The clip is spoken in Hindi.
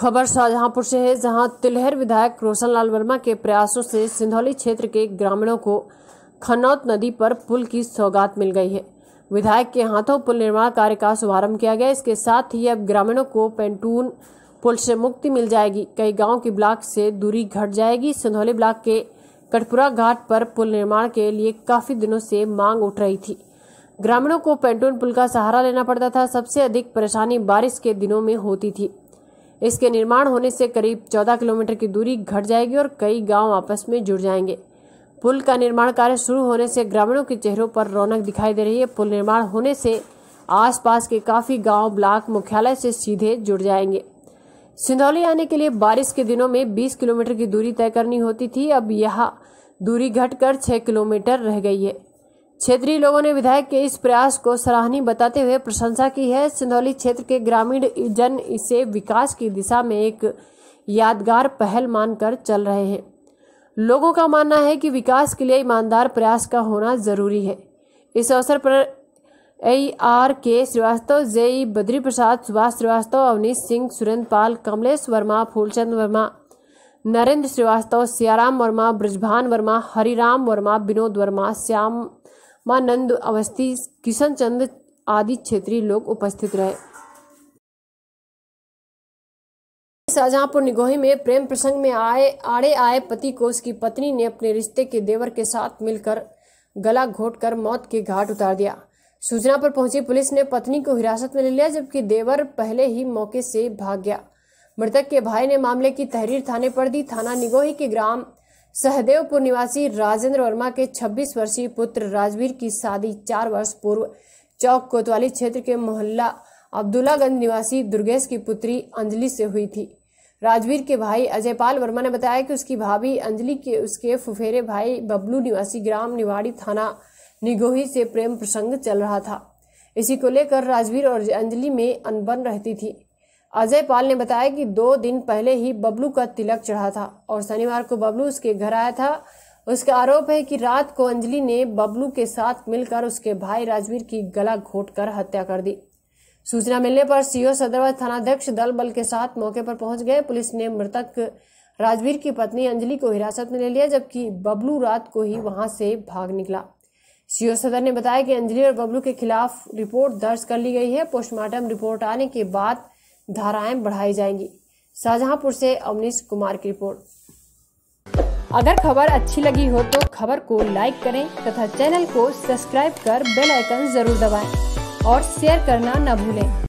खबर शाहजहांपुर से है जहां तिलहर विधायक रोशन लाल वर्मा के प्रयासों से सिंधौली क्षेत्र के ग्रामीणों को खनौत नदी पर पुल की सौगात मिल गई है विधायक के हाथों पुल निर्माण कार्य का शुभारंभ किया गया इसके साथ ही अब ग्रामीणों को पेंटून पुल से मुक्ति मिल जाएगी कई गांव की ब्लॉक से दूरी घट जाएगी सिंधौली ब्लॉक के कटपुरा घाट पर पुल निर्माण के लिए काफी दिनों से मांग उठ रही थी ग्रामीणों को पेंटून पुल का सहारा लेना पड़ता था सबसे अधिक परेशानी बारिश के दिनों में होती थी इसके निर्माण होने से करीब 14 किलोमीटर की दूरी घट जाएगी और कई गांव आपस में जुड़ जाएंगे पुल का निर्माण कार्य शुरू होने से ग्रामीणों के चेहरों पर रौनक दिखाई दे रही है पुल निर्माण होने से आसपास के काफ़ी गांव ब्लॉक मुख्यालय से सीधे जुड़ जाएंगे सिंधौली आने के लिए बारिश के दिनों में 20 किलोमीटर की दूरी तय करनी होती थी अब यह दूरी घटकर 6 किलोमीटर रह गई है क्षेत्रीय लोगों ने विधायक के इस प्रयास को सराहनीय बताते हुए प्रशंसा की है सिंधौली क्षेत्र के ग्रामीण जन इसे विकास की दिशा में एक यादगार पहल मानकर चल रहे हैं लोगों का मानना है कि विकास के लिए ईमानदार प्रयास का होना जरूरी है इस अवसर पर A R K Srivastava JE Badri Prasad Subhash Srivastava Avnish Singh Surendra Pal Kamlesh Verma Phoolchand Verma Narendra Srivastava Siyaram Verma Brajbhan Verma Hariram Verma Vinod Verma Shyam मां नंद अवस्थी किशन चंद आदि क्षेत्रीय लोग उपस्थित रहे शाहजहांपुर निगोही में प्रेम प्रसंग में आए आड़े आए पति को उसकी पत्नी ने अपने रिश्ते के देवर के साथ मिलकर गला घोटकर मौत के घाट उतार दिया सूचना पर पहुंची पुलिस ने पत्नी को हिरासत में ले लिया जबकि देवर पहले ही मौके से भाग गया मृतक के भाई ने मामले की तहरीर थाने पर दी थाना निगोही के ग्राम सहदेवपुर निवासी राजेंद्र वर्मा के 26 वर्षीय पुत्र राजवीर की शादी चार वर्ष पूर्व चौक कोतवाली क्षेत्र के मोहल्ला अब्दुल्लागंज निवासी दुर्गेश की पुत्री अंजलि से हुई थी राजवीर के भाई अजयपाल वर्मा ने बताया कि उसकी भाभी अंजलि के उसके फुफेरे भाई बबलू निवासी ग्राम निवाड़ी थाना निगोही से प्रेम प्रसंग चल रहा था इसी को लेकर राजवीर और अंजलि में अनबन रहती थी अजय पाल ने बताया कि दो दिन पहले ही बबलू का तिलक चढ़ा था और शनिवार को बबलू उसके घर आया था उसका आरोप है कि रात को अंजलि ने बबलू के साथ मिलकर उसके भाई राजवीर की गला घोट कर हत्या कर दी सूचना मिलने पर सीओ सदरवा थानाध्यक्ष दल बल के साथ मौके पर पहुंच गए पुलिस ने मृतक राजवीर की पत्नी अंजलि को हिरासत में ले लिया जबकि बबलू रात को ही वहां से भाग निकला सीओ सदर ने बताया कि अंजलि और बबलू के खिलाफ रिपोर्ट दर्ज कर ली गई है पोस्टमार्टम रिपोर्ट आने के बाद धाराएं बढ़ाई जाएंगी शाहजहांपुर से अवनीश कुमार की रिपोर्ट अगर खबर अच्छी लगी हो तो खबर को लाइक करें तथा चैनल को सब्सक्राइब कर बेल आइकन जरूर दबाएं और शेयर करना न भूलें